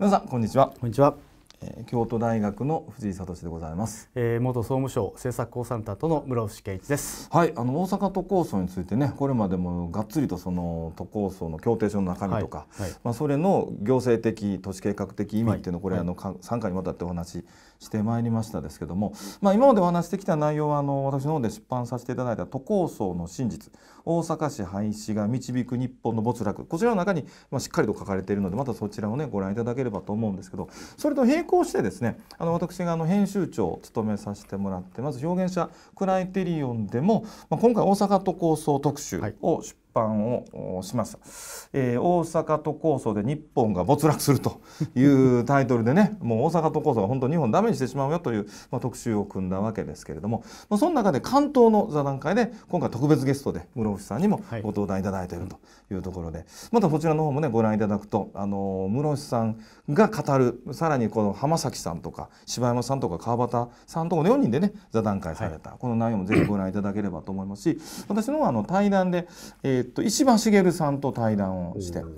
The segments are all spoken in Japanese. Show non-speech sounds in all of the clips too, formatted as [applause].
皆さんこんにちはこんにちは京都大学の藤井聡でございます、えー、元総務省政策コンサルタントの室伏圭一ですはいあの大阪都構想についてねこれまでもがっつりとその都構想の協定書の中身とか、はいはい、まあそれの行政的都市計画的意味っていうのこれ、はい、あの3回にわたってお話ししてまいりましたですけども、まあ、今までお話してきた内容はあの私の方で出版させていただいた都構想の真実大阪市廃止が導く日本の没落こちらの中に、まあ、しっかりと書かれているのでまたそちらをねご覧いただければと思うんですけどそれと並行してですねあの私があの編集長を務めさせてもらってまず表現者クライテリオンでも、まあ、今回大阪都構想特集を出版をしました、えー、大阪都構想で日本が没落するというタイトルでね [laughs] もう大阪都構想が本当日本ダメにしてしまうよという、まあ、特集を組んだわけですけれども、まあ、その中で関東の座談会で今回特別ゲストで室伏さんにもご登壇いただいているというところで、はい、またこちらの方もねご覧いただくとあの室伏さんが語るさらにこの浜崎さんとか柴山さんとか川端さんとかの4人でね座談会された、はい、この内容もぜひご覧いただければと思いますし私の方はあの対談で、えー、っと、石破茂さんと対談をして、ん、そ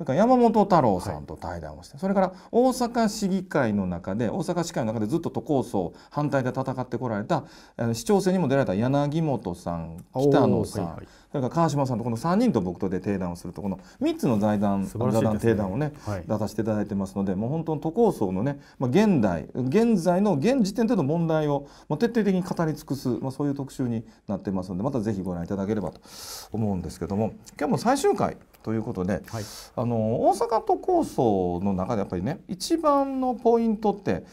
れから山本太郎さんと対談をして、それから大阪市議会の中で大阪市会の中でずっと都構想反対で戦ってこられた市長選にも出られた柳本さん北野さん、はいはい、それから川島さんとこの3人と僕とで提談をするとこの3つの財団、ね、座談提談をね、はい、出させていただいてますのでもう本当に都構想のね、まあ、現代現在の現時点での問題を、まあ、徹底的に語り尽くす、まあ、そういう特集になってますのでまたぜひご覧いただければと思うんですけども今日も最終回ということで、はい、あの大阪都構想の中でやっぱりね一番のポイントって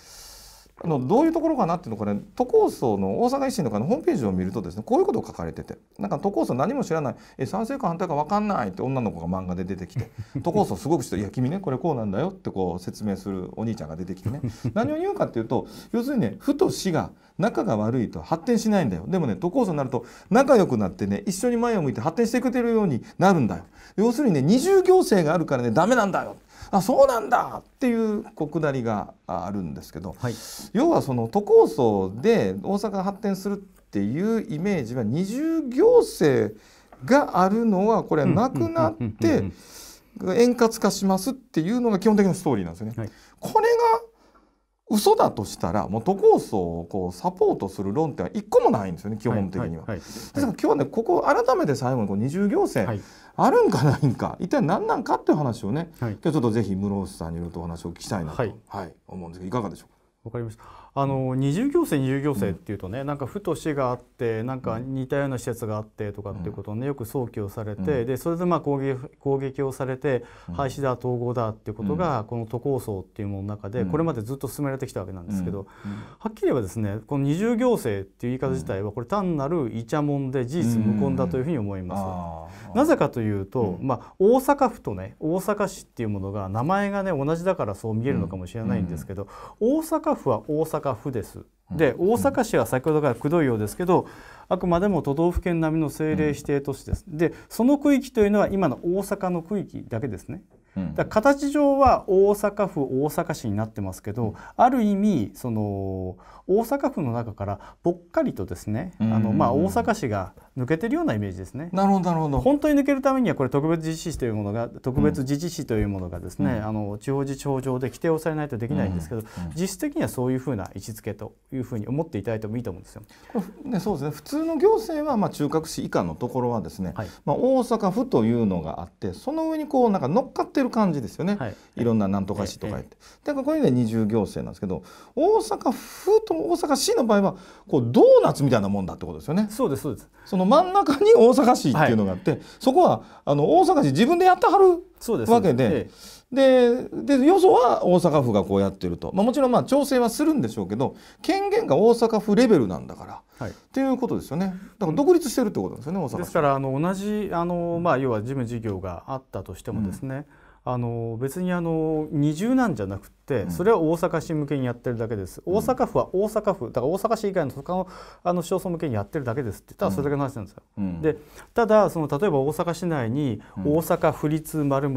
あのどういうところかなっていうのこれ都構想の大阪維新の会のホームページを見るとですねこういうことを書かれててなんか都構想何も知らないえ賛成か反対か分かんないって女の子が漫画で出てきて [laughs] 都構想すごくして「いや君ねこれこうなんだよ」ってこう説明するお兄ちゃんが出てきてね [laughs] 何を言うかっていうと要するにね府と市が仲が悪いと発展しないんだよでもね都構想になると仲良くなってね一緒に前を向いて発展してくれるようになるんだよ要するにね二重行政があるからねダメなんだよあそうなんだっていうこくだりがあるんですけど、はい、要はその都構想で大阪が発展するっていうイメージは二重行政があるのはこれなくなって円滑化しますっていうのが基本的なストーリーなんですよね。はい、これ嘘だとしたらもう都構想をこうサポートする論点は一個もないんですよね基本的には。ですから今日はねここ改めて最後にこう二重行政、はい、あるんかないんか一体何なんかっていう話をね、はい、今日ちょっとぜひ室伏さんにいろいろとお話を聞きたいなと、はい、はい、思うんですけどいかがでしょうか。わかりましたあの二重行政二重行政っていうとね、なんか府と市があってなんか似たような施設があってとかっていうことをねよく想起をされて、でそれでまあ攻撃攻撃をされて廃止だ統合だっていうことが、この都構想っていうものの中でこれまでずっと進められてきたわけなんですけど、はっきり言えばですねこの二重行政っていう言い方自体はこれ単なるイチャモンで事実無根だというふうに思います。なぜかというと、まあ大阪府とね大阪市っていうものが名前がね同じだからそう見えるのかもしれないんですけど、大阪府は大阪府です。で大阪市は先ほどからくどいようですけどあくまでも都道府県並みの政令指定都市です。でその区域というのは今の大阪の区域だけですね。だ形上は大阪府大阪市になってますけどある意味その大阪府の中からぽっかりとですねあの、まあ、大阪市が抜けてるようなイメージですね。なるほどなるほど。本当に抜けるためにはこれ特別自治市というものが特別自治市というものがですね、うん、あの地方自治法上で規定をされないとできないんですけど、うんうん、実質的にはそういうふうな位置づけというふうに思っていただいてもいいと思うんですよ。ねそうですね。普通の行政はまあ中核市以下のところはですね、はい、まあ大阪府というのがあってその上にこうなんか乗っかってる感じですよね。はい。いろんななんとか市とか言って、だからこれで二重行政なんですけど、大阪府と大阪市の場合はこうドーナツみたいなもんだってことですよね。そうですそうです。その真ん中に大阪市っていうのがあって、はい、そこはあの大阪市自分でやってはるわけで。ででよそは大阪府がこうやってると、まあ、もちろんまあ調整はするんでしょうけど権限が大阪府レベルなんだから、はい、っていうことですよねだから独立してるってことですよね、大阪ですからあの同じあの、まあ、要は事務事業があったとしてもですね、うん、あの別にあの二重なんじゃなくってそれは大阪市向けにやってるだけです、大阪府は大阪府だから大阪市以外の他のあの市町村向けにやってるだけですって言ったらそれだけの話なんですよ。うん、でただその例えば大阪市内に大阪府立まる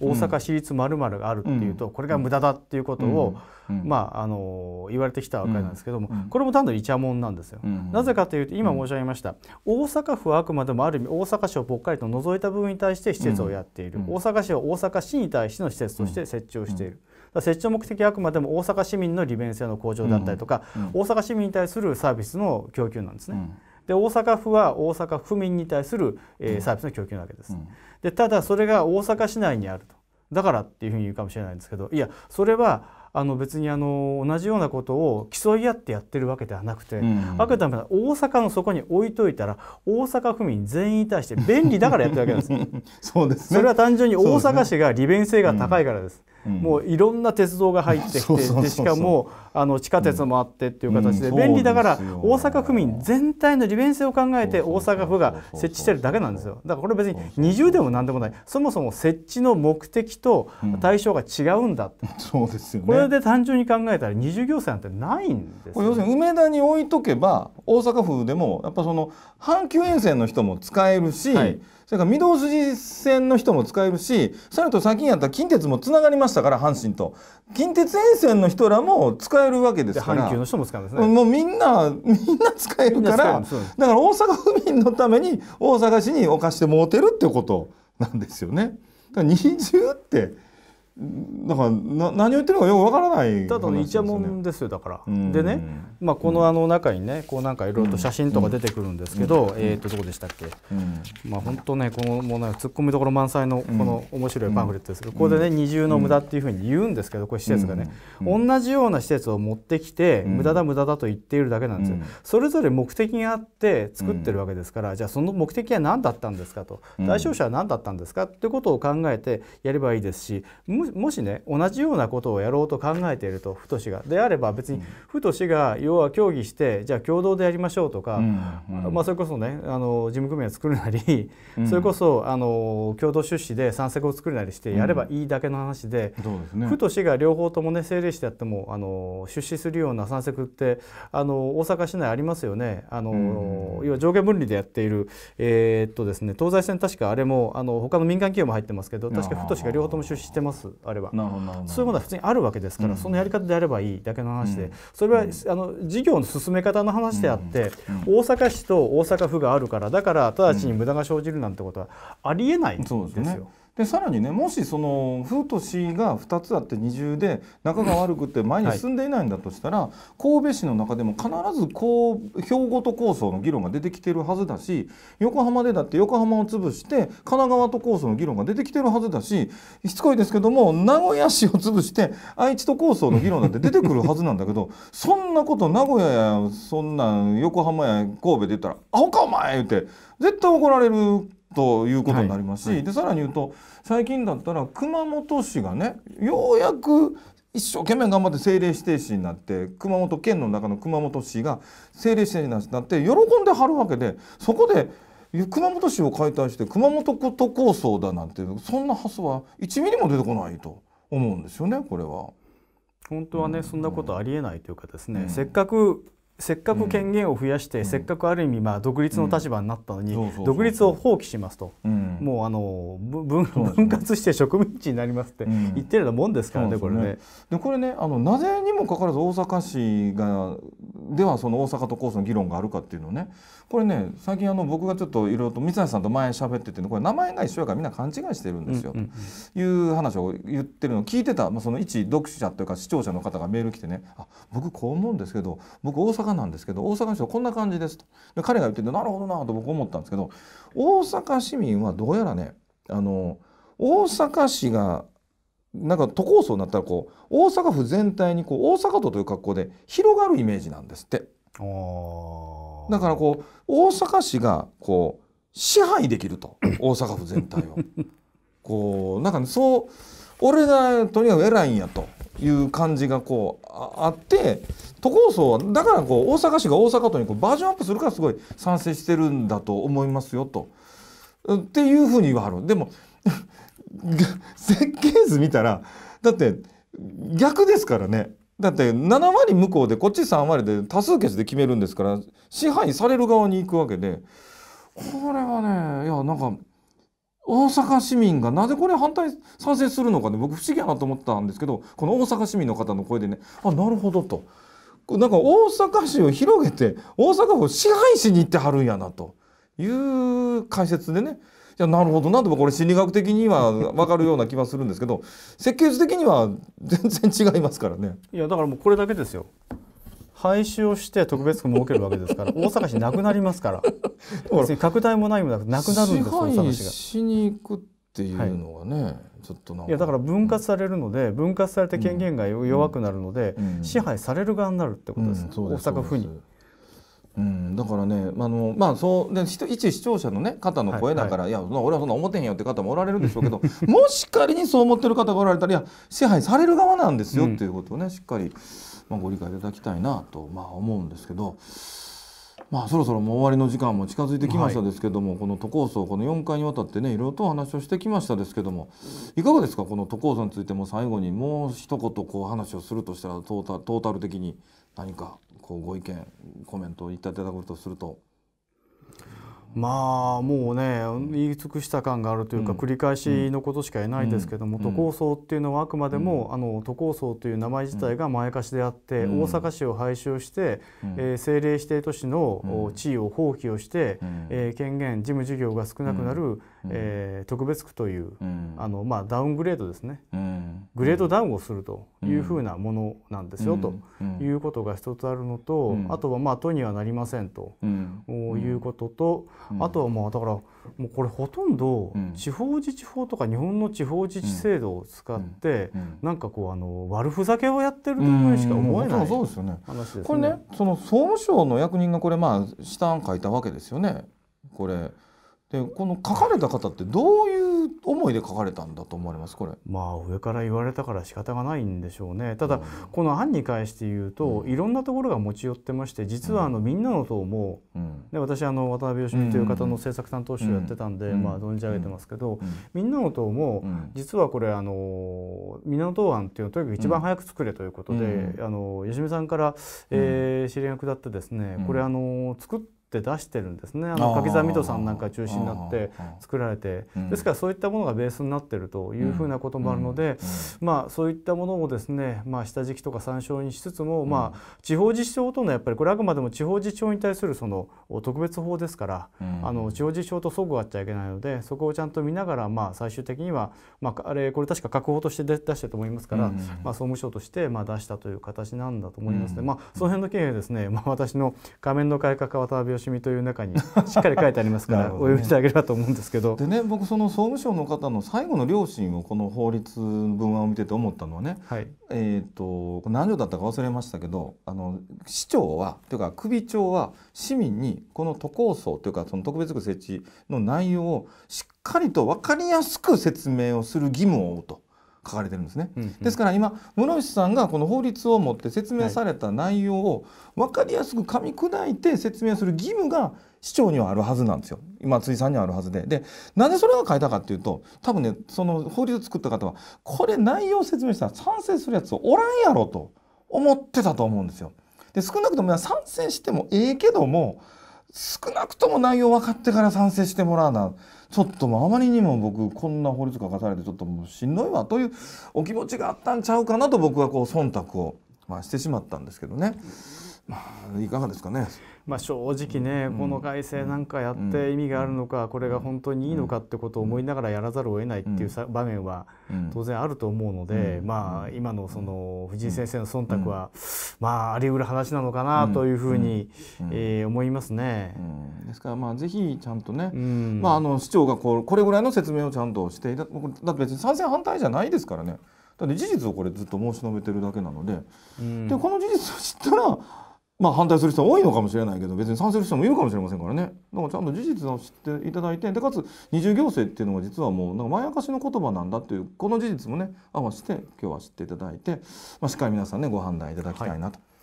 大阪市立まるがあるっていうと、これが無駄だっていうことを、まああの言われてきたわけなんですけども、これも単なるイチャモンなんですよ。なぜかというと今申し上げました、大阪府はあくまでもある意味大阪市をぽっかりと除いた部分に対して施設をやっている、大阪市は大阪市に対しての施設として設置をしている。設置の目的はあくまでも大阪市民の利便性の向上だったりとか、大阪市民に対するサービスの供給なんですね。で大阪府は大阪府民に対する、えー、サービスの供給なわけです。でただそれが大阪市内にあるとだからっていうふうに言うかもしれないんですけどいやそれはあの別にあの同じようなことを競い合ってやってるわけではなくて、あくまで大阪のそこに置いといたら大阪府民全員に対して便利だからやってるわけなんです [laughs] そうです、ね、それは単純に大阪市が利便性が高いからです。うんもういろんな鉄道が入ってきてでしかもあの地下鉄もあってっていう形で便利だから大阪府民全体の利便性を考えて大阪府が設置してるだけなんですよだからこれ別に二重でも何でもないそもそも設置の目的と対象が違うんだって、[laughs] そうですよねこれで単純に考えたら二重行政なんてないんです、ね、要するに梅田に置いとけば大阪府でもやっぱその阪急沿線の人も使えるし、はいそれから御堂筋線の人も使えるしそれと先にやった近鉄もつながりましたから阪神と近鉄沿線の人らも使えるわけですから阪急の人も使えますねもうみんなみんな使えるからだから大阪府民のために大阪市に置かしてもうてるってことなんですよね。だからってだからな何を言ってるのかよくわからない、ね、ただのイチャモンですよだから、うん、でね、まあ、このあの中にねこうなんかいろいろと写真とか出てくるんですけど、うん、えっ、ー、とどこでしたっけ、うん、まあ本当ねこのもうなツッコミどころ満載のこの面白いパンフレットですけど、ここでね二重の無駄っていうふうに言うんですけどこれ施設がね、同じような施設を持ってきて、無駄だ無駄だと言っているだけなんですよ、それぞれ目的があって作ってるわけですから、じゃあその目的は何だったんですかと、対象者は何だったんですかってことを考えてやればいいですしむもしね同じようなことをやろうと考えているとふとしがであれば別にふとしが要は協議してじゃあ共同でやりましょうとか、うんうん、まあ、それこそねあの事務組合を作るなり、うん、それこそあの共同出資で参策を作るなりしてやればいいだけの話でうんでね、ふとしが両方ともね政令市であってもあの出資するような参策ってあの大阪市内ありますよねあの、うん、要は上下分離でやっている、えー、っとですね、東西線確かあれもあの他の民間企業も入ってますけど確かふとしが両方とも出資してます。あればそういうものは普通にあるわけですから、そのやり方であればいいだけの話で、それは、あの事業の進め方の話であって、大阪市と大阪府があるからだから直ちに無駄が生じるなんてことはありえないんですよ。でさらにねもしそのふ」とし」が2つあって二重で仲が悪くて前に進んでいないんだとしたら、はい、神戸市の中でも必ずこう兵庫と構想の議論が出てきてるはずだし横浜でだって横浜を潰して神奈川と構想の議論が出てきてるはずだししつこいですけども名古屋市を潰して愛知と構想の議論だって出てくるはずなんだけどそんなこと名古屋やそんな横浜や神戸で言ったら「あホかお前!」言うて絶対怒られるということになりますし、はいはい、でさらに言うと最近だったら熊本市がねようやく一生懸命頑張って政令指定市になって熊本県の中の熊本市が政令指定になって喜んではるわけでそこで熊本市を解体して熊本都構想だなんてそんな発想は1ミリも出てこないと思うんですよねこれは。本当はね、うん、そんなことありえないというかですね、うん、せっかくせっかく権限を増やして、うん、せっかくある意味まあ独立の立場になったのに、独立を放棄しますと、うん、もうあの分分割して植民地になりますって言ってるようなもんですからね、うん、これね。でこれねあのなぜにもかかわらず大阪市がではその大阪と構想の議論があるかっていうのねこれね最近あの僕がちょっといろいろと三橋さんと前喋っててこれ名前が一緒やからみんな勘違いしてるんですよ、という話を言ってるのを聞いてた、まあ、その一読者というか視聴者の方がメール来てね「あ僕こう思うんですけど僕大阪なんですけど大阪の人こんな感じです」とで彼が言ってて「なるほどな」と僕思ったんですけど大阪市民はどうやらねあの大阪市がなんか都構想になったらこう大阪府全体にこう大阪都という格好で広がるイメージなんですってだからこう大阪市がこう支配できると大阪府全体を [laughs] こうなんか、ね、そう俺がとにかく偉いんやという感じがこうあって都構想はだからこう大阪市が大阪都にこうバージョンアップするからすごい賛成してるんだと思いますよとっていうふうに言わはるでも設計図見たらだって逆ですからねだって7割向こうでこっち3割で多数決で決めるんですから支配される側に行くわけでこれはねいやなんか大阪市民がなぜこれ反対賛成するのかね僕不思議やなと思ったんですけどこの大阪市民の方の声でねあなるほどとなんか大阪市を広げて大阪府を支配しに行ってはるんやなという解説でねいやなるほどなともこれ心理学的には分かるような気はするんですけど設計図的には全然違いますからね。いやだからもうこれだけですよ。廃止をして特別区設けるわけですから大阪市なくなりますから別に拡大もないもなくなくなるんです大阪市が。しに行くっていうのはね、はい、ちょっといやだから分割されるので、分割されて権限が弱くなるので、うん、支配される側になるってことです、うん、大阪府に。うん、だからね、あのまあ、そうで一視聴者の、ね、方の声だから、はい、はい、いや俺はそんな思ってへんよって方もおられるでしょうけど [laughs] もし仮にそう思ってる方がおられたらいや支配される側なんですよ、っていうことをねしっかり、まあ、ご理解いただきたいなと、まあ、思うんですけど。まあそろそろもう終わりの時間も近づいてきましたですけども、はい、この都構想この4回にわたってねいろいろとお話をしてきましたですけどもいかがですかこの都構想についても最後にもう一言こう話をするとしたらトータル的に何かこうご意見コメントをいただくとするとまあもうね言い尽くした感があるというか、繰り返しのことしか言えないですけども、都構想っていうのはあくまでも、あの都構想という名前自体が前貸しであって、大阪市を廃止をして、え政令指定都市の地位を放棄をして、え権限事務事業が少なくなる、えー、特別区という、あのまあ、ダウングレードですね、グレードダウンをするというふうなものなんですよ、ということが一つあるのと、あとは、まあ、都にはなりませんと、いうことと、あとはまあだからもうこれほとんど地方自治法とか日本の地方自治制度を使って、うなんかこうあの悪ふざけをやってるというふうにしか思えない話ですね。これねその総務省の役人がこれまあ下書いたわけですよね。これでこの書かれた方ってどういう思いで書かれたんだと思われますこれまあ上から言われたから仕方がないんでしょうねただ、うん、この案に関して言うと、うん、いろんなところが持ち寄ってまして実はあの、みんなの党も、うん、で私あの渡辺芳美という方の政策担当者をやってたんで、まあ存じ上げてますけど、みんなの党も、実はこれあのみんなの党案っていうのはとにかく一番早く作れということで、あの芳美さんから、えー、指令がだってですね、これあの作ってって出してるんですねあの柿沢水戸さんなんか中心になって作られてですからそういったものがベースになってるというふうなこともあるので、まあそういったものをですね、まあ、下敷きとか参照にしつつも、まあ、地方自治長とのやっぱりこれあくまでも地方自治長に対するその特別法ですから、あの地方自治長とそぐわっちゃいけないのでそこをちゃんと見ながら、まあ、最終的には、まあ、あれこれ確か確保として出してると思いますから、まあ、総務省としてまあ出したという形なんだと思いますね。まあ、その辺の経緯ですね、まあ、私の画面の改革渡辺よしみという中にしっかり書いてありますから、[laughs] お読みしてあげればと思うんですけど。でね僕その総務省の方の最後の両親をこの法律文案を見てて思ったのはね、はい、えっ、と何条だったか忘れましたけどあの市長はというか首長は市民にこの都構想というかその特別区設置の内容をしっかりと分かりやすく説明をする義務を負うと。書かれてるんですね、うんうん、ですから今室伏さんがこの法律を持って説明された内容を分かりやすく噛み砕いて説明する義務が市長にはあるはずなんですよ松井さんにはあるはずででなぜそれが書いたかっていうと多分ねその法律を作った方はこれ内容を説明したら賛成するやつおらんやろと思ってたと思うんですよ。で少なくとも賛成してもええけども少なくとも内容分かってから賛成してもらうなちょっとあまりにも僕こんな法律書かされてちょっともうしんどいわというお気持ちがあったんちゃうかなと僕はこう忖度を、まあ、してしまったんですけどね。まあ、いかがですかね、まあ、正直ね、この改正なんかやって意味があるのか、これが本当にいいのかってことを思いながらやらざるを得ないっていう場面は当然あると思うので、まあ、今のその藤井先生の忖度は、まあ、あり得る話なのかなというふうに、うえ思いますね、ですから、まあ、ぜひちゃんとね、まあ、あの市長がこうこれぐらいの説明をちゃんとしていただって別に賛成反対じゃないですからねだって事実をこれずっと申し述べてるだけなので,、でこの事実を知ったらまあ反対する人多いのかもしれないけど別に賛成する人もいるかもしれませんからねだからちゃんと事実を知っていただいてでかつ二重行政っていうのが実はもうなんかまやかしの言葉なんだっていうこの事実もね合わせて今日は知っていただいて、まあ、しっかり皆さんねご判断いただきたいなと。はい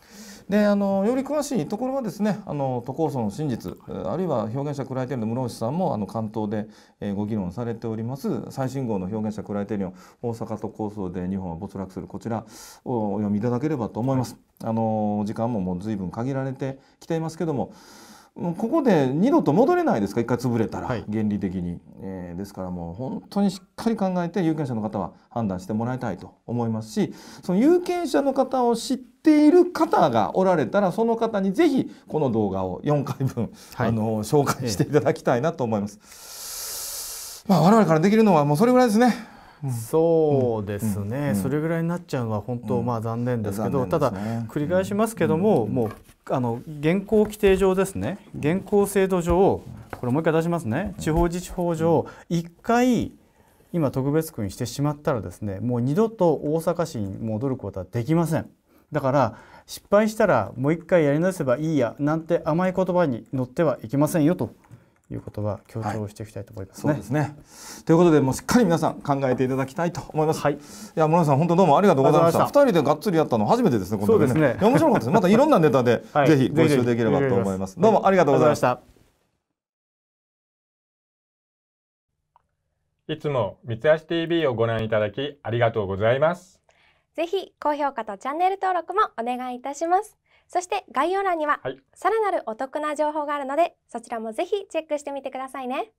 であのより詳しいところはですねあの都構想の真実あるいは表現者クライテリオンの室内さんもあの関東で、えご議論されております最新号の表現者クライテリオン大阪都構想で日本は没落するこちらをお読みいただければと思います。あの時間ももう随分限られてきていますけどもここで二度と戻れないですか一回潰れたら、はい、原理的に、えー、ですからもう本当にしっかり考えて有権者の方は判断してもらいたいと思いますしその有権者の方を知っている方がおられたらその方にぜひこの動画を四回分、はい、あの紹介していただきたいなと思います。ええ、まあ、我々からできるのはもうそれぐらいですね。うん、そうですね、うんうん、それぐらいになっちゃうのは本当まあ残念ですけど、ね、ただ繰り返しますけども、もうあの現行規定上ですね現行制度上これもう一回出しますね地方自治法上1回今特別区にしてしまったらですねもう二度と大阪市に戻ることはできませんだから失敗したらもう一回やり直せばいいやなんて甘い言葉に乗ってはいけませんよということは強調していきたいと思います、ねはい、そうですね。ということでもうしっかり皆さん考えていただきたいと思います。はい。いや村さん本当どうもありがとうございました。二人でがっつりやったの初めてですね。そうですね。面白かったです。またいろんなネタではい、ぜひご一緒できればと思います。どうもありがとうございました。いつも三橋 TV をご覧いただきありがとうございます。ぜひ高評価とチャンネル登録もお願いいたします。そして概要欄にはさらなるお得な情報があるので、そちらもぜひチェックしてみてくださいね。